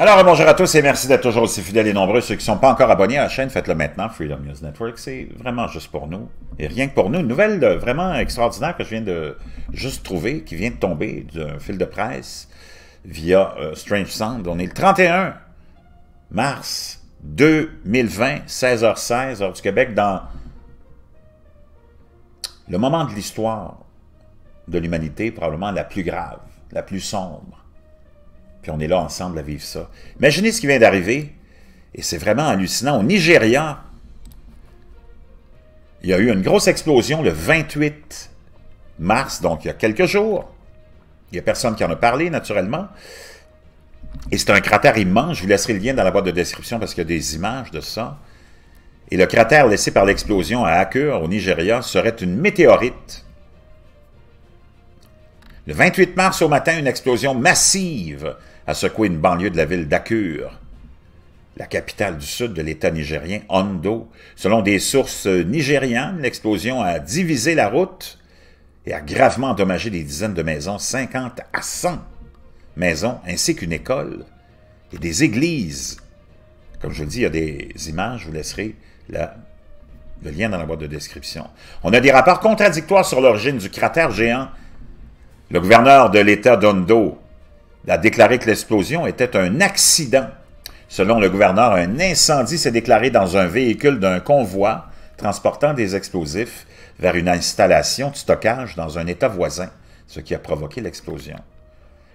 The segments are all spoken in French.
Alors, bonjour à tous et merci d'être toujours aussi fidèles et nombreux. Ceux qui ne sont pas encore abonnés à la chaîne, faites-le maintenant. Freedom News Network, c'est vraiment juste pour nous. Et rien que pour nous, une nouvelle vraiment extraordinaire que je viens de juste trouver, qui vient de tomber d'un fil de presse via euh, Strange Sound. On est le 31 mars 2020, 16h16, heure du Québec, dans le moment de l'histoire de l'humanité, probablement la plus grave, la plus sombre puis on est là ensemble à vivre ça. Imaginez ce qui vient d'arriver. Et c'est vraiment hallucinant. Au Nigeria, il y a eu une grosse explosion le 28 mars, donc il y a quelques jours. Il n'y a personne qui en a parlé, naturellement. Et c'est un cratère immense. Je vous laisserai le lien dans la boîte de description parce qu'il y a des images de ça. Et le cratère laissé par l'explosion à Akur, au Nigeria, serait une météorite. Le 28 mars au matin, une explosion massive a secoué une banlieue de la ville d'Akure, la capitale du sud de l'État nigérien, Ondo. Selon des sources nigériennes, l'explosion a divisé la route et a gravement endommagé des dizaines de maisons, 50 à 100 maisons, ainsi qu'une école et des églises. Comme je le dis, il y a des images, je vous laisserai le lien dans la boîte de description. On a des rapports contradictoires sur l'origine du cratère géant. Le gouverneur de l'État d'Ondo il a déclaré que l'explosion était un accident. Selon le gouverneur, un incendie s'est déclaré dans un véhicule d'un convoi transportant des explosifs vers une installation de stockage dans un État voisin, ce qui a provoqué l'explosion.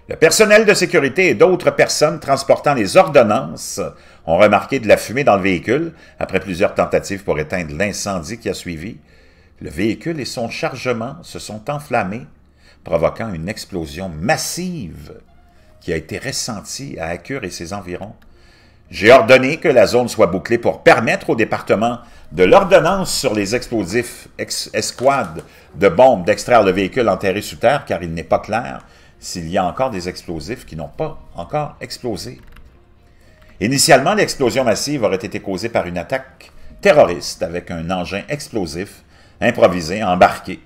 Le personnel de sécurité et d'autres personnes transportant les ordonnances ont remarqué de la fumée dans le véhicule après plusieurs tentatives pour éteindre l'incendie qui a suivi. Le véhicule et son chargement se sont enflammés, provoquant une explosion massive qui a été ressenti à Accure et ses environs. J'ai ordonné que la zone soit bouclée pour permettre au département de l'ordonnance sur les explosifs escouade escouades de bombes d'extraire le véhicule enterré sous terre, car il n'est pas clair s'il y a encore des explosifs qui n'ont pas encore explosé. Initialement, l'explosion massive aurait été causée par une attaque terroriste avec un engin explosif improvisé, embarqué,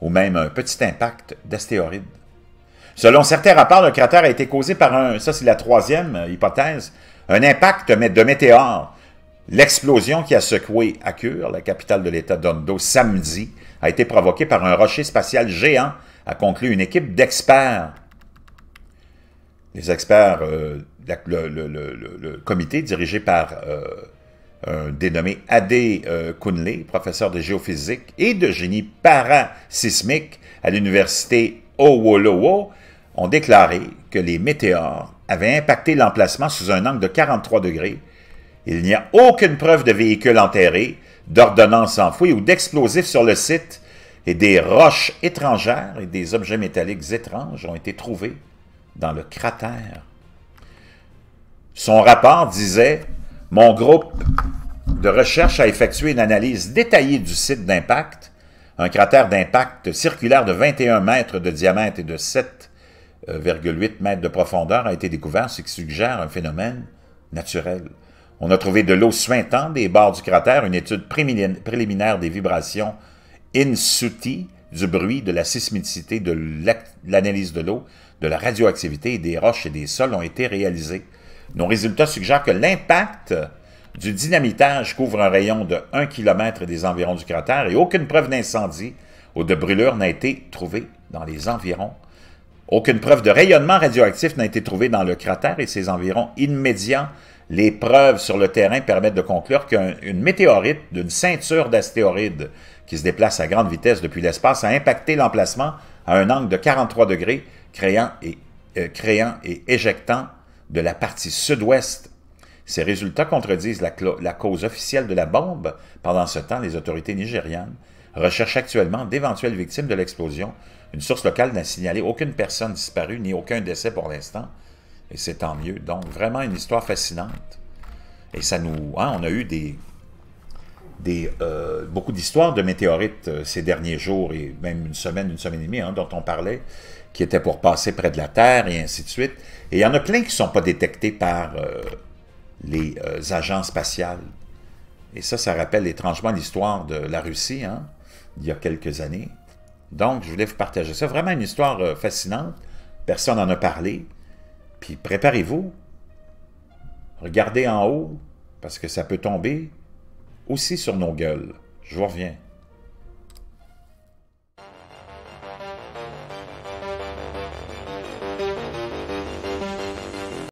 ou même un petit impact d'astéroïdes. Selon certains rapports, le cratère a été causé par un, ça c'est la troisième euh, hypothèse, un impact de météore. L'explosion qui a secoué Akure, la capitale de l'État d'Ondo, samedi, a été provoquée par un rocher spatial géant, a conclu une équipe d'experts. Les experts, euh, le, comité dirigé par euh, un dénommé Adé Kunle, professeur de géophysique et de génie parasismique à l'université Owolowo, ont déclaré que les météores avaient impacté l'emplacement sous un angle de 43 degrés. Il n'y a aucune preuve de véhicules enterrés, d'ordonnances enfouies ou d'explosifs sur le site et des roches étrangères et des objets métalliques étranges ont été trouvés dans le cratère. Son rapport disait « Mon groupe de recherche a effectué une analyse détaillée du site d'impact, un cratère d'impact circulaire de 21 mètres de diamètre et de 7 1,8 euh, mètres de profondeur a été découvert, ce qui suggère un phénomène naturel. On a trouvé de l'eau suintante des bords du cratère, une étude préliminaire des vibrations in du bruit, de la sismicité, de l'analyse de l'eau, de la radioactivité des roches et des sols ont été réalisées. Nos résultats suggèrent que l'impact du dynamitage couvre un rayon de 1 km des environs du cratère et aucune preuve d'incendie ou de brûlure n'a été trouvée dans les environs aucune preuve de rayonnement radioactif n'a été trouvée dans le cratère et ses environs immédiats. Les preuves sur le terrain permettent de conclure qu'une météorite d'une ceinture d'astéroïdes qui se déplace à grande vitesse depuis l'espace a impacté l'emplacement à un angle de 43 degrés, créant et, euh, créant et éjectant de la partie sud-ouest. Ces résultats contredisent la, la cause officielle de la bombe. Pendant ce temps, les autorités nigérianes recherche actuellement d'éventuelles victimes de l'explosion. Une source locale n'a signalé aucune personne disparue ni aucun décès pour l'instant. Et c'est tant mieux. Donc, vraiment une histoire fascinante. Et ça nous... Hein, on a eu des, des, euh, beaucoup d'histoires de météorites euh, ces derniers jours et même une semaine, une semaine et demie hein, dont on parlait, qui étaient pour passer près de la Terre et ainsi de suite. Et il y en a plein qui ne sont pas détectés par euh, les agents spatiales. Et ça, ça rappelle étrangement l'histoire de la Russie, hein, il y a quelques années. Donc, je voulais vous partager ça. Vraiment une histoire euh, fascinante. Personne n'en a parlé. Puis préparez-vous. Regardez en haut, parce que ça peut tomber aussi sur nos gueules. Je vous reviens.